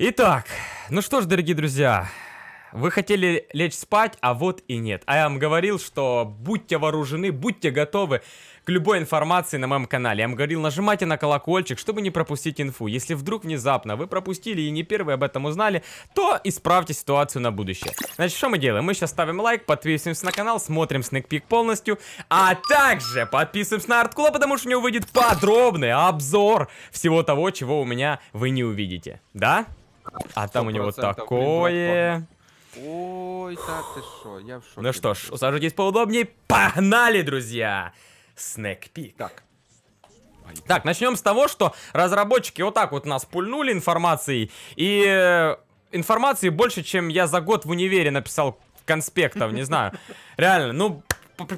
Итак, ну что ж, дорогие друзья, вы хотели лечь спать, а вот и нет. А я вам говорил, что будьте вооружены, будьте готовы к любой информации на моем канале. Я вам говорил, нажимайте на колокольчик, чтобы не пропустить инфу. Если вдруг внезапно вы пропустили и не первые об этом узнали, то исправьте ситуацию на будущее. Значит, что мы делаем? Мы сейчас ставим лайк, подписываемся на канал, смотрим Снэкпик полностью, а также подписываемся на Арткула, потому что у него выйдет подробный обзор всего того, чего у меня вы не увидите. Да? А там у него такое... Ой, да ты шо, я в шоке. Ну что ж, усаживайтесь поудобнее. Погнали, друзья! снэк Так, так, начнем с того, что разработчики вот так вот нас пульнули информацией. И э, информации больше, чем я за год в универе написал конспектов, не знаю. Реально, ну,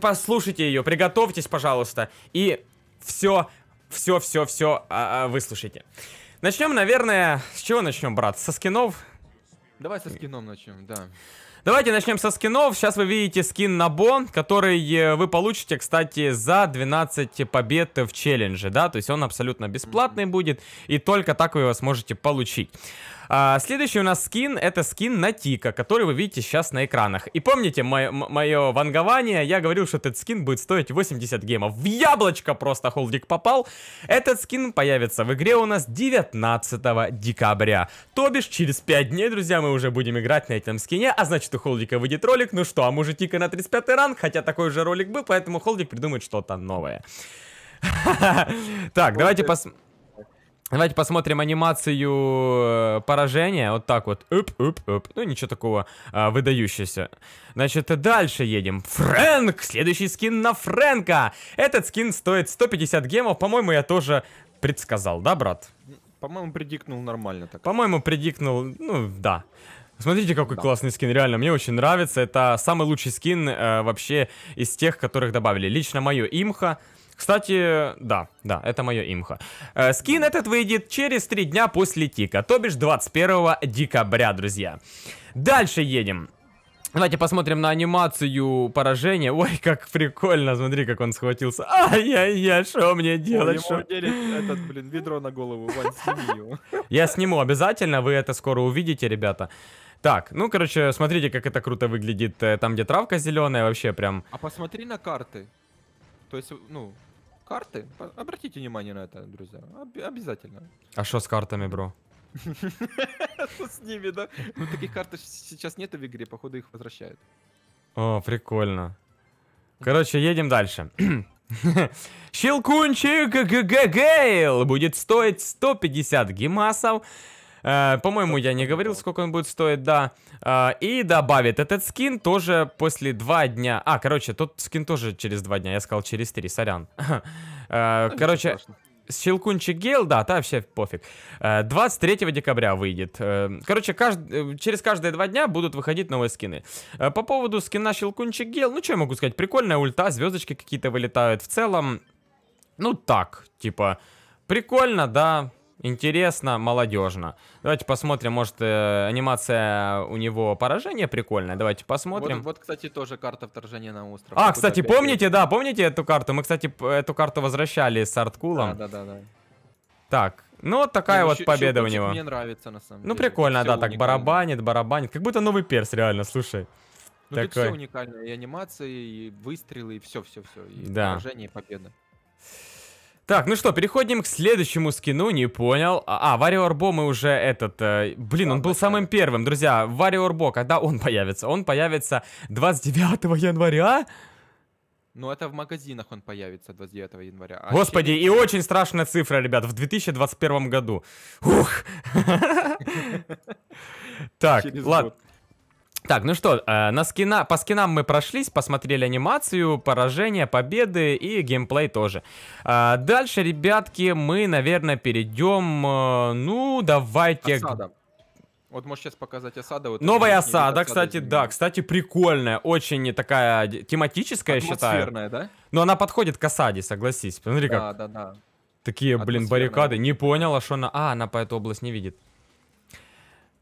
послушайте ее, приготовьтесь, пожалуйста. И все, все, все, все а -а, выслушайте. Начнем, наверное, с чего начнем, брат? Со скинов? Давай со скином начнем, да. Давайте начнем со скинов. Сейчас вы видите скин на Бо, который э, вы получите, кстати, за 12 побед в челлендже, да, то есть он абсолютно бесплатный будет, и только так вы его сможете получить. А, следующий у нас скин, это скин на Тика, который вы видите сейчас на экранах. И помните мое, вангование, я говорил, что этот скин будет стоить 80 гемов. В яблочко просто холдик попал. Этот скин появится в игре у нас 19 декабря. То бишь через 5 дней, друзья, мы уже будем играть на этом скине, а значит что Холдика выйдет ролик, ну что, а мужитика на 35 ранг, хотя такой же ролик был, поэтому Холдик придумает что-то новое. Так, давайте посмотрим. Давайте посмотрим анимацию э, поражения. Вот так вот. Уп, уп, уп. Ну, ничего такого а, выдающегося. Значит, дальше едем. Фрэнк! Следующий скин на Фрэнка! Этот скин стоит 150 гемов. По-моему, я тоже предсказал, да, брат? По-моему, предикнул нормально так. По-моему, предикнул, ну, да. Смотрите, какой да. классный скин, реально, мне очень нравится. Это самый лучший скин э, вообще из тех, которых добавили. Лично мое имха. Кстати, да, да, это мое имха. Э, скин этот выйдет через 3 дня после тика, то бишь 21 декабря, друзья. Дальше едем. Давайте посмотрим на анимацию поражения. Ой, как прикольно, смотри, как он схватился. Ай-яй-яй, что мне делать? Шо? этот, блин, ведро на голову, Вань, сними его. Я сниму обязательно, вы это скоро увидите, ребята. Так, ну, короче, смотрите, как это круто выглядит э, там, где травка зеленая, вообще прям... А посмотри на карты. То есть, ну, карты, обратите внимание на это, друзья, Об обязательно. А что с картами, бро? С ними, да? Ну, таких карт сейчас нет в игре, походу их возвращают. О, прикольно. Короче, едем дальше. Щелкунчик Гейл будет стоить 150 гемасов. Э, по-моему, я не говорил, сколько он будет стоить, да. Э, и добавит этот скин тоже после 2 дня. А, короче, тот скин тоже через 2 дня. Я сказал через 3, сорян. Э, короче, Щелкунчик Гейл, да, та вообще пофиг. 23 э, декабря выйдет. Э, короче, кажд... Э, через каждые два дня будут выходить новые скины. По поводу скина Щелкунчик Гейл, ну что я могу сказать, прикольная ульта, звездочки какие-то вылетают. В целом, ну так, типа, прикольно, да, интересно, молодежно. Давайте посмотрим, может, э, анимация у него поражение прикольная. Давайте посмотрим. Вот, вот, кстати, тоже карта вторжения на остров. А, кстати, опять... помните, да, помните эту карту? Мы, кстати, эту карту возвращали с арткулом. Да, да, да. да. Так, ну вот такая ну, вот победа у него. Мне нравится, на самом ну, деле. Ну, прикольно, да, так барабанит, барабанит. Как будто новый перс, реально, слушай. Ну, такой. тут все уникально, и анимации, и выстрелы, и все-все-все, и да. поражение, и победа. Так, ну что, переходим к следующему скину, не понял. А, а Warrior мы уже этот... Э, блин, он был самым первым, друзья. Warrior Bo, когда он появится? Он появится 29 января? Ну, это в магазинах он появится 29 января. А Господи, через... и очень страшная цифра, ребят, в 2021 году. Ух! Так, ладно. Так, ну что, э, на скина, по скинам мы прошлись, посмотрели анимацию, поражение, победы и геймплей тоже. Э, дальше, ребятки, мы, наверное, перейдем, э, ну, давайте... Осада. Вот можешь сейчас показать осада. Вот Новая осада, осада, кстати, да, кстати, прикольная, очень такая тематическая, я считаю. да? Но она подходит к осаде, согласись. Посмотри, да, как... Да, да, да. Такие, блин, баррикады. Не понял, а что она... А, она по эту область не видит.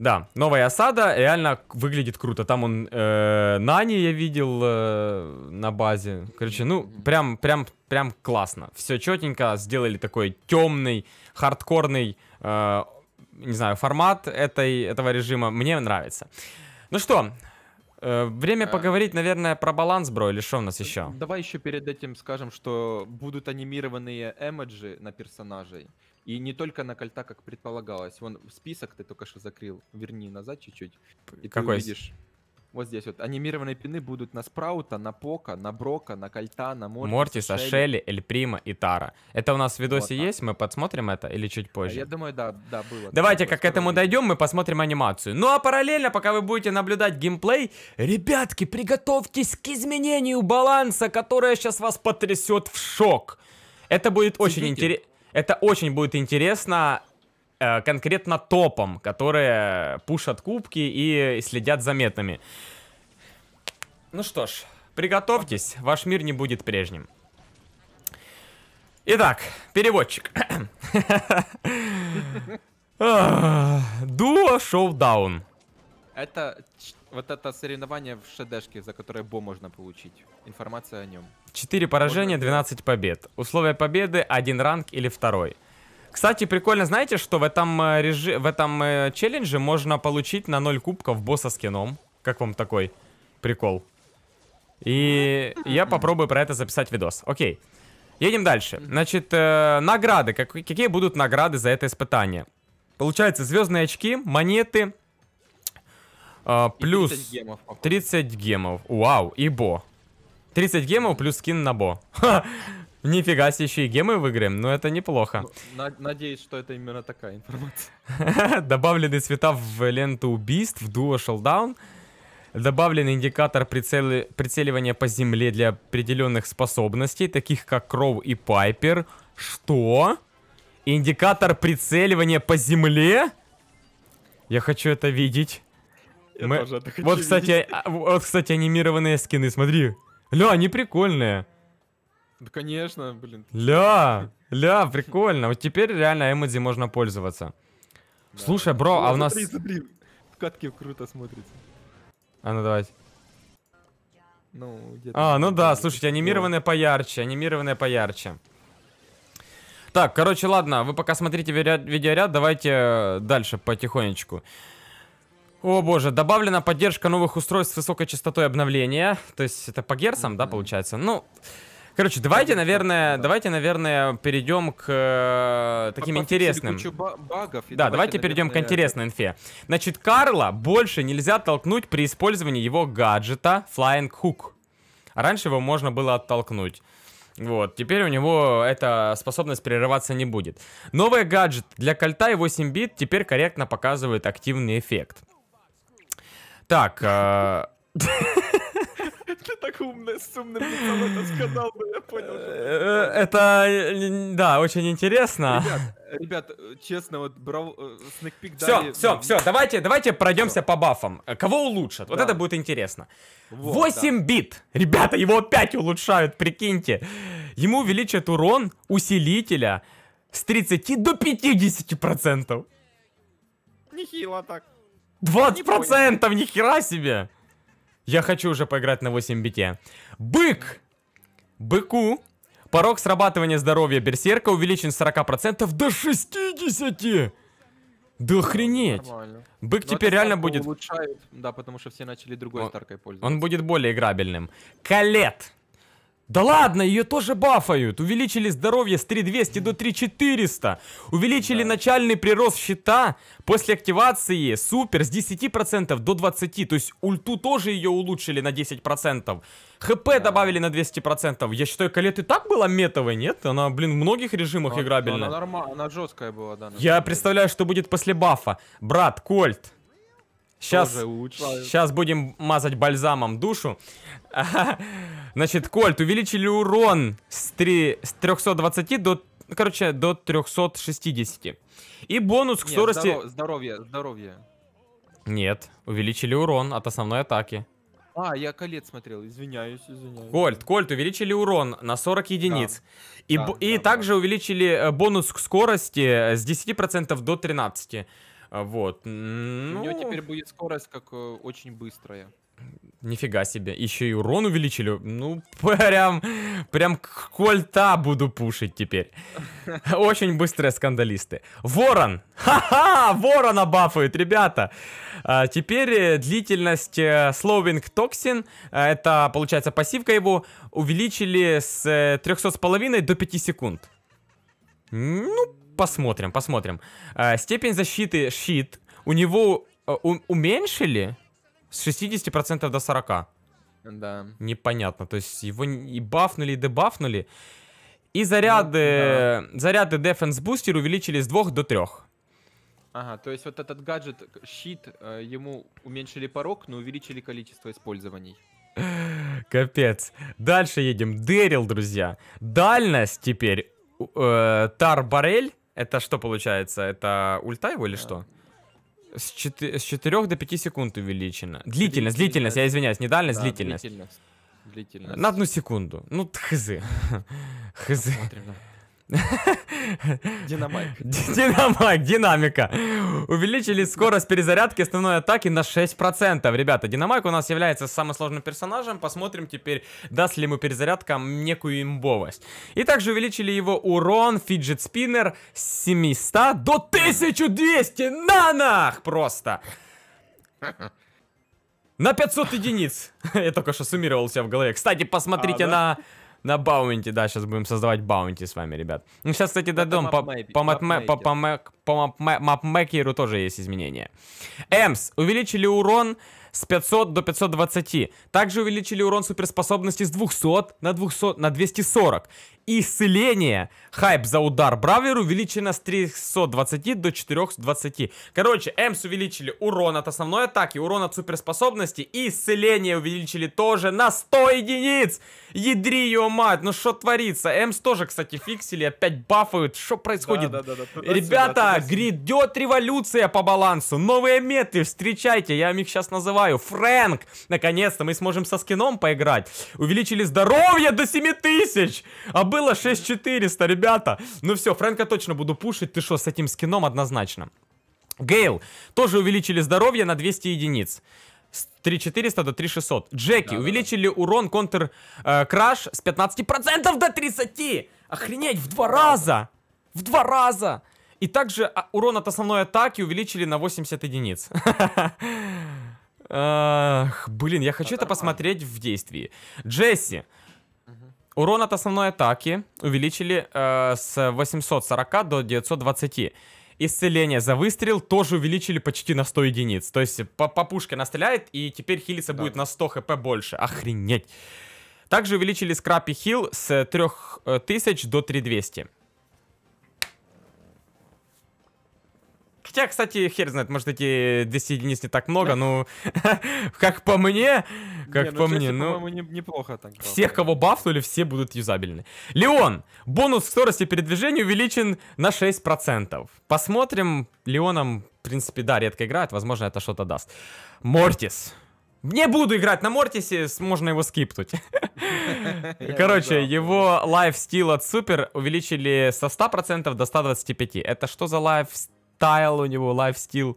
Да, новая осада реально выглядит круто. Там он э, Нани я видел э, на базе. Короче, ну прям, прям, прям классно. Все четенько сделали такой темный, хардкорный, э, не знаю, формат этой этого режима. Мне нравится. Ну что, э, Время э. поговорить, наверное, про баланс, бро, или что у нас еще? Давай еще перед этим скажем, что будут анимированные эмоджи на персонажей. И не только на кольта, как предполагалось. Вон список ты только что закрыл. Верни назад чуть-чуть. И Какой? ты увидишь... Вот здесь вот. Анимированные пины будут на Спраута, на Пока, на Брока, на Кольта, на Мортиса, Мортиса Шелли, Эль Прима и Тара. Это у нас в видосе вот, есть? Мы подсмотрим это или чуть а позже? Я думаю, да, да, было. Давайте да, как к этому дойдем, мы посмотрим анимацию. Ну а параллельно, пока вы будете наблюдать геймплей, ребятки, приготовьтесь к изменению баланса, которое сейчас вас потрясет в шок. Это будет Сидите. очень интересно. Это очень будет интересно э, конкретно топам, которые пушат кубки и следят за метами. Ну что ж, приготовьтесь, ваш мир не будет прежним. Итак, переводчик. Дуо Шоудаун. Это вот это соревнование в шедешке, за которое Бо можно получить. Информация о нем. 4 поражения, 12 побед. Условия победы один ранг или второй. Кстати, прикольно, знаете, что в этом, э, режи... в этом э, челлендже можно получить на 0 кубков босса с кином. Как вам такой прикол? И я попробую про это записать видос. Окей. Едем дальше. Значит, э, награды. Как... Какие будут награды за это испытание? Получается, звездные очки, монеты, а, плюс 30 гемов. 30 гемов. Вау, и бо. 30 гемов плюс скин на бо. Нифига себе, еще и гемы выиграем, но это неплохо. Ну, надеюсь, что это именно такая информация. Добавлены цвета в ленту убийств, в дуо шелдаун. Добавлен индикатор прицели... прицеливания по земле для определенных способностей, таких как Кроу и Пайпер. Что? Индикатор прицеливания по земле? Я хочу это видеть. Мы... Тоже вот, кстати, а, вот, кстати, анимированные скины, смотри. Ля, они прикольные. Да, конечно, блин. Ля, ля, прикольно. Вот теперь реально эмодзи можно пользоваться. Да. Слушай, бро, ну, а у нас... Смотри, смотри. Катки круто смотрится. А ну давай. Ну, а, ну да, слушайте, анимированные поярче, анимированные поярче. Так, короче, ладно, вы пока смотрите видеоряд, давайте э, дальше потихонечку. О боже, добавлена поддержка новых устройств с высокой частотой обновления. То есть это по герцам, mm -hmm. да, получается? Ну, короче, давайте, наверное, да. давайте, наверное, перейдем к э, таким Попафиксили интересным. багов, да, давайте, давайте перейдем наверное, к интересной инфе. Значит, Карла больше нельзя толкнуть при использовании его гаджета Flying Hook. А раньше его можно было оттолкнуть. Вот, теперь у него эта способность прерываться не будет. Новый гаджет для кольта и 8 бит теперь корректно показывает активный эффект. Так. А, ты так умный, с умным это сказал, но я понял. Э, это, э, да, очень интересно. Ребят, честно, вот брав... Снэкпик Все, все, все, давайте, давайте пройдемся по бафам. Э, кого улучшат? Вот это будет интересно. 8 бит. Ребята, его опять улучшают, прикиньте. Ему увеличат урон усилителя с 30 до 50%. Нехило так. 20 процентов, нихера себе! Я хочу уже поиграть на 8 бите. Бык! Быку порог срабатывания здоровья берсерка увеличен с 40% до 60! Да охренеть! Нормально. Бык Но теперь реально будет... Улучшает, да, потому что все начали другой О... старкой пользоваться. Он будет более играбельным. Калет! Да ладно, ее тоже бафают. Увеличили здоровье с 3200 до 3400. Увеличили да. начальный прирост щита после активации супер с 10% до 20%. То есть ульту тоже ее улучшили на 10%. ХП да. добавили на 200%. Я считаю, Калет и так была метовой, нет? Она, блин, в многих режимах но, играбельна. Но она, норма... она жесткая была, да. Я представляю, что будет после бафа. Брат, Кольт, Сейчас, сейчас будем мазать бальзамом душу. Значит, Кольт, увеличили урон с, 3, с 320 до, короче, до 360. И бонус к Нет, скорости... здоровье, здоровье. Нет, увеличили урон от основной атаки. А, я колец смотрел, извиняюсь, извиняюсь. Кольт, Кольт, увеличили урон на 40 единиц. Да. И, да, и да, также да. увеличили э, бонус к скорости э, с 10% до 13%. А, вот. Ну... У него теперь будет скорость как э, очень быстрая. Нифига себе. Еще и урон увеличили. Ну, прям, прям кольта буду пушить теперь. Очень быстрые скандалисты. Ворон! Ха-ха! Ворона бафует, ребята! А, теперь э, длительность э, Slowing Toxin, это, получается, пассивка его, увеличили с 300,5 до 5 секунд. Ну, посмотрим, посмотрим. Э, степень защиты щит. У него э, у, уменьшили с 60% до 40%. Да. Непонятно. То есть его и бафнули, и дебафнули. И заряды, ну, да. заряды Defense Booster увеличили с 2 до 3. Ага, то есть вот этот гаджет, щит, э, ему уменьшили порог, но увеличили количество использований. Капец. Дальше едем. Дэрил, друзья. Дальность теперь. Э, тар-барель это что получается? Это ульта его или да. что? С, 4, до 5 секунд увеличена. Длительность, длительность, длительность я извиняюсь, не дальность, да, длительность. длительность. Длительность. На одну секунду. Ну, хз. Хз. Посмотрим, да. Динамайк. Динамайк, динамика. Увеличили скорость перезарядки основной атаки на 6%. Ребята, динамайк у нас является самым сложным персонажем. Посмотрим теперь, даст ли ему перезарядка некую имбовость. И также увеличили его урон, фиджет спиннер с 700 до 1200. На нах! Просто. На 500 единиц. Я только что суммировался в голове. Кстати, посмотрите а, да? на на баунти, да, сейчас будем создавать баунти с вами, ребят. Ну, сейчас, кстати, дойдем. По, по, мапме, по, по, мэк, по мапмекеру тоже есть изменения. Эмс, увеличили урон с 500 до 520. Также увеличили урон суперспособности с 200 на, 200, на 240 исцеление. Хайп за удар Бравлер увеличено с 320 до 420. Короче, Эмс увеличили урон от основной атаки, урон от суперспособности и исцеление увеличили тоже на 100 единиц. Ядри ее мать, ну что творится? Эмс тоже, кстати, фиксили, опять бафают. Что происходит? Да, да, да, да. Туда Ребята, сюда, туда грядет революция по балансу. Новые метры, встречайте, я их сейчас называю. Фрэнк, наконец-то мы сможем со скином поиграть. Увеличили здоровье до 7000. Об было 6400, ребята. Ну все, Фрэнка точно буду пушить. Ты что, с этим скином однозначно. Гейл. Тоже увеличили здоровье на 200 единиц. С 3400 до 3600. Джеки. Да, увеличили да. урон контр-краш э, с 15% до 30. Охренеть, в два раза. В два раза. И также а, урон от основной атаки увеличили на 80 единиц. Блин, я хочу это посмотреть в действии. Джесси. Урон от основной атаки увеличили э, с 840 до 920. Исцеление за выстрел тоже увеличили почти на 100 единиц. То есть по, по пушке настреляет и теперь хилиться да. будет на 100 хп больше. Охренеть. Также увеличили скрапи хил с 3000 э, до 3200. Хотя, кстати, хер знает, может, эти 200 единиц не так много, но ну, как по мне, как ну, по мне, ну... неплохо так. Всех, кого бафнули, все будут юзабельны. Леон! Бонус к скорости передвижения увеличен на 6%. Посмотрим. Леоном, в принципе, да, редко играет, возможно, это что-то даст. Мортис. Не буду играть на Мортисе, можно его скипнуть. Короче, его лайфстил от супер увеличили со 100% до 125%. Это что за лайфстил? тайл у него, лайфстил.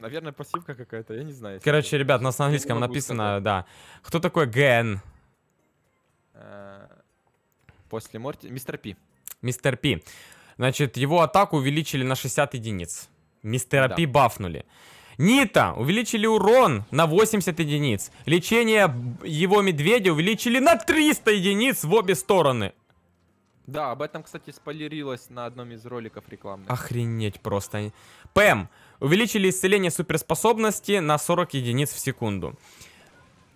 Наверное, пассивка какая-то, я не знаю. Короче, ребят, у нас на английском написано, сказать. да. Кто такой Ген? Э, после Морти... Мистер Пи. Мистер Пи. Значит, его атаку увеличили на 60 единиц. Мистера да. Пи бафнули. Нита увеличили урон на 80 единиц. Лечение его медведя увеличили на 300 единиц в обе стороны. Да, об этом, кстати, спойлерилось на одном из роликов рекламных. Охренеть просто. ПМ. Увеличили исцеление суперспособности на 40 единиц в секунду.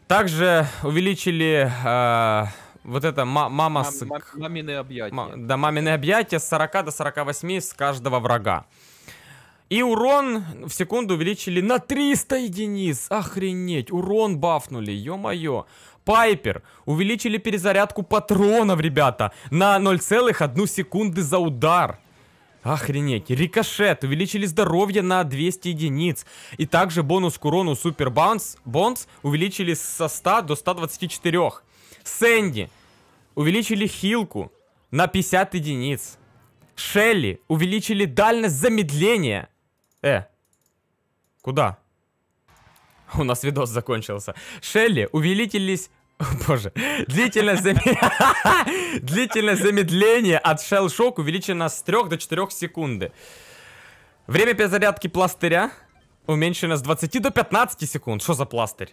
Также увеличили э, вот это мама... Мам, с... мамины объятия. Ма да, мамины объятия с 40 до 48 с каждого врага. И урон в секунду увеличили на 300 единиц. Охренеть, урон бафнули, ё-моё. Пайпер. Увеличили перезарядку патронов, ребята, на 0,1 секунды за удар. Охренеть. Рикошет. Увеличили здоровье на 200 единиц. И также бонус к урону Супер Бонс, увеличили со 100 до 124. Сэнди. Увеличили хилку на 50 единиц. Шелли. Увеличили дальность замедления. Э. Куда? У нас видос закончился. Шелли увеличились боже. Длительность, зам... Длительность замедления от Shell шок увеличена с 3 до 4 секунды. Время перезарядки пластыря уменьшено с 20 до 15 секунд. Что за пластырь?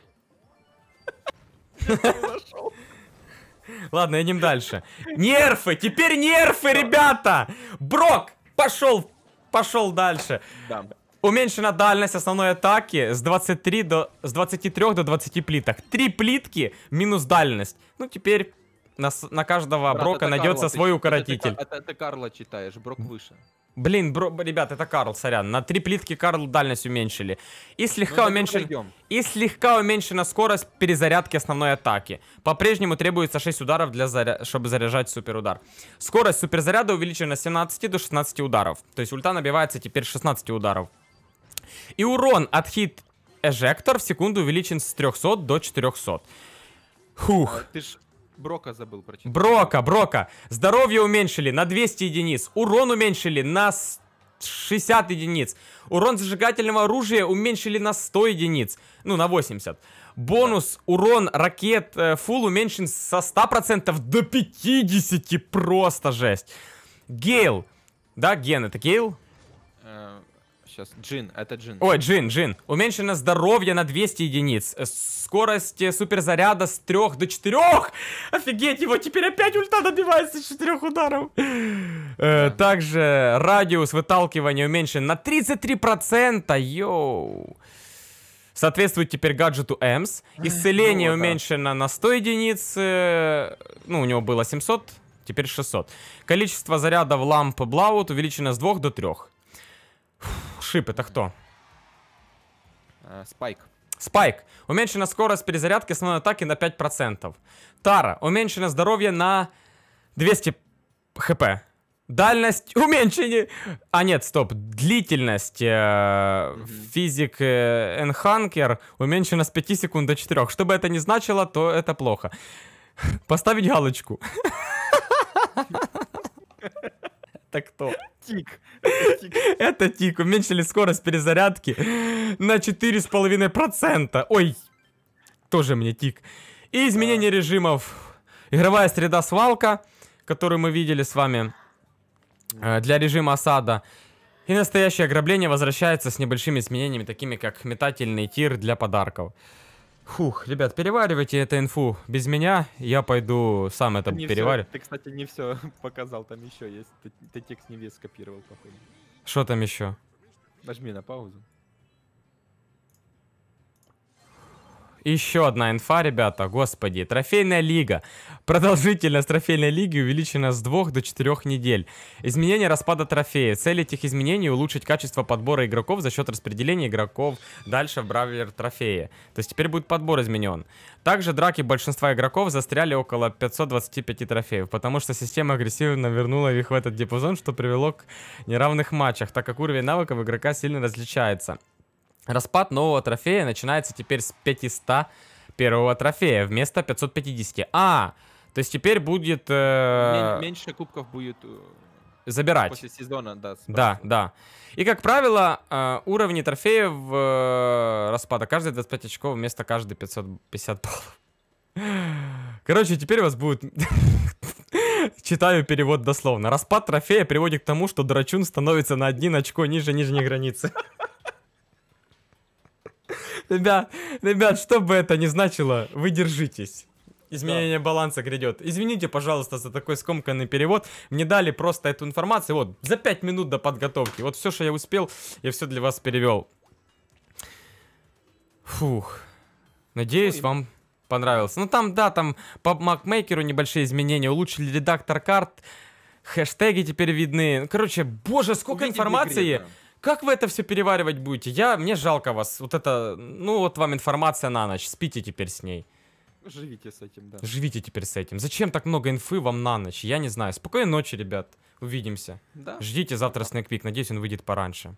Ладно, идем дальше. Нерфы! Теперь нерфы, ребята! Брок! Пошел! Пошел дальше. Да. Уменьшена дальность основной атаки с, 23 до, с 23 до 20 плиток. Три плитки минус дальность. Ну, теперь на, на каждого Брат, Брока найдется Карла, свой укоротитель. Это, это, это Карла читаешь, Брок выше. Блин, бро, ребят, это Карл, сорян. На три плитки Карл дальность уменьшили. И ну, слегка, ну, уменьшен... и слегка уменьшена скорость перезарядки основной атаки. По-прежнему требуется 6 ударов, для заря... чтобы заряжать суперудар. Скорость суперзаряда увеличена с 17 до 16 ударов. То есть ульта набивается теперь 16 ударов и урон от хит эжектор в секунду увеличен с 300 до 400. Хух. А ты ж Брока забыл прочитать. Брока, Брока. Здоровье уменьшили на 200 единиц. Урон уменьшили на 60 единиц. Урон зажигательного оружия уменьшили на 100 единиц. Ну, на 80. Бонус да. урон ракет э, фул уменьшен со 100% до 50. Просто жесть. Гейл. Да, Ген, это Гейл? Э, Сейчас, джин, это джин. Ой, джин, джин. Уменьшено здоровье на 200 единиц. Скорость суперзаряда с 3 до 4. Офигеть, его теперь опять ульта добивается с 4 ударов. Э, да. Также радиус выталкивания уменьшен на 33%. Йоу. Соответствует теперь гаджету Эмс. Исцеление ну, уменьшено да. на 100 единиц. Э, ну, у него было 700, теперь 600. Количество зарядов ламп Блаут увеличено с 2 до 3. Фу, шип, это кто? Э, Спайк. Спайк. Уменьшена скорость перезарядки основной атаки на 5%. Тара. Уменьшено здоровье на 200 хп. Дальность уменьшение. А нет, стоп. Длительность. Э, mm -hmm. Физик э, Энханкер уменьшена с 5 секунд до 4. Что бы это ни значило, то это плохо. Поставить галочку. Это кто? Тик. Это тик. Уменьшили скорость перезарядки на 4,5%. Ой, тоже мне тик. И изменение режимов. Игровая среда свалка, которую мы видели с вами э, для режима осада. И настоящее ограбление возвращается с небольшими изменениями, такими как метательный тир для подарков. Фух, ребят, переваривайте эту инфу. Без меня я пойду сам это переварю. Ты, кстати, не все показал, там еще есть. Ты, ты текст не весь скопировал, походу. Что там еще? Нажми на паузу. Еще одна инфа, ребята, господи, трофейная лига. Продолжительность трофейной лиги увеличена с 2 до 4 недель. Изменение распада трофея. Цель этих изменений улучшить качество подбора игроков за счет распределения игроков дальше в бравлер трофея. То есть теперь будет подбор изменен. Также драки большинства игроков застряли около 525 трофеев, потому что система агрессивно вернула их в этот диапазон, что привело к неравных матчах, так как уровень навыков игрока сильно различается. Распад нового трофея начинается теперь с 500 первого трофея вместо 550. А, то есть теперь будет... Э... Меньше кубков будет э, забирать. После сезона, да. Спасибо. Да, да. И, как правило, э, уровни трофеев э, распада. Каждые 25 очков вместо каждой 550 баллов. Короче, теперь у вас будет... Читаю перевод дословно. Распад трофея приводит к тому, что драчун становится на один очко ниже нижней границы. Ребят, ребят, что бы это ни значило, вы держитесь. Изменение да. баланса грядет. Извините, пожалуйста, за такой скомканный перевод. Мне дали просто эту информацию. Вот, за 5 минут до подготовки. Вот все, что я успел, я все для вас перевел. Фух. Надеюсь, Ой. Ну вам понравилось. Ну там, да, там по макмейкеру небольшие изменения. Улучшили редактор карт. Хэштеги теперь видны. Короче, боже, сколько Увидите информации. Декрета. Как вы это все переваривать будете? Я, мне жалко вас. Вот это, ну вот вам информация на ночь. Спите теперь с ней. Живите с этим, да. Живите теперь с этим. Зачем так много инфы вам на ночь? Я не знаю. Спокойной ночи, ребят. Увидимся. Да. Ждите завтра Снэкпик. Надеюсь, он выйдет пораньше.